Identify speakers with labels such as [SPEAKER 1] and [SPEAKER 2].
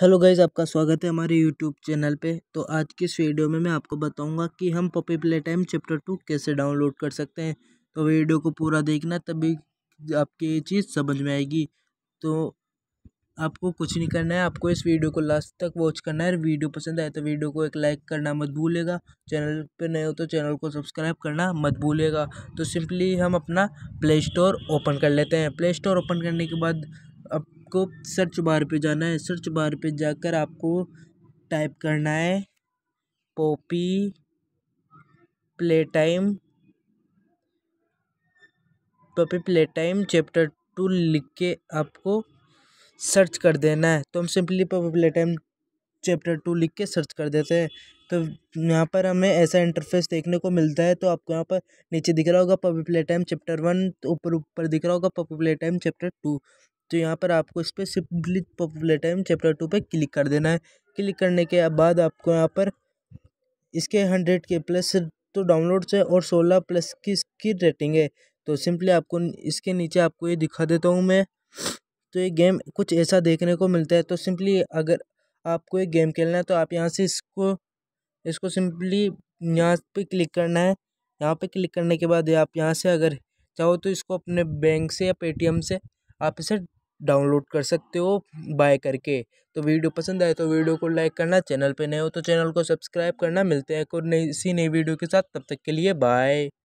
[SPEAKER 1] hello guys आपका स्वागत है हमारे यूट्यूब चैनल पे तो आज की इस वीडियो में मैं आपको बताऊंगा कि हम Poppy Playtime chapter two कैसे डाउनलोड कर सकते हैं तो वीडियो को पूरा देखना तभी आपकी ये चीज़ समझ में आएगी तो आपको कुछ नहीं करना है आपको इस वीडियो को लास्ट तक वॉच करना है वीडियो पसंद आए तो वीडियो को एक लाइक करना मत भूलेगा चैनल पर नए हो तो चैनल को सब्सक्राइब करना मत भूलेगा तो सिंपली हम अपना प्ले स्टोर ओपन कर लेते हैं प्ले स्टोर ओपन करने के बाद आपको सर्च बार पे जाना है सर्च बार पे जाकर आपको टाइप करना है Poppy Playtime Poppy Playtime chapter two लिख के आपको सर्च कर देना है तो हम simply Poppy Playtime chapter two लिख के सर्च कर देते हैं तो यहाँ पर हमें ऐसा इंटरफेस देखने को मिलता है तो आपको यहाँ पर नीचे दिख रहा होगा Poppy Playtime chapter one तो ऊपर ऊपर दिख रहा होगा Poppy Playtime chapter two तो यहाँ पर आपको इस पर simply popular time chapter two पे क्लिक कर देना है क्लिक करने के बाद आपको यहाँ पर इसके हंड्रेड के प्लस तो डाउनलोड्स है और सोलह प्लस की इसकी रेटिंग है तो सिंपली आपको इसके नीचे आपको ये दिखा देता हूँ मैं तो ये गेम कुछ ऐसा देखने को मिलता है तो सिंपली अगर आपको ये गेम खेलना है तो आप यहाँ से इसको इसको सिंपली यहाँ पे क्लिक करना है यहाँ पे क्लिक करने के बाद आप यहाँ से अगर चाहो तो इसको अपने बैंक से या पेटीएम से आप इसे डाउनलोड कर सकते हो बाय करके तो वीडियो पसंद आए तो वीडियो को लाइक करना चैनल पे नए हो तो चैनल को सब्सक्राइब करना मिलते हैं और नई इसी नई वीडियो के साथ तब तक के लिए बाय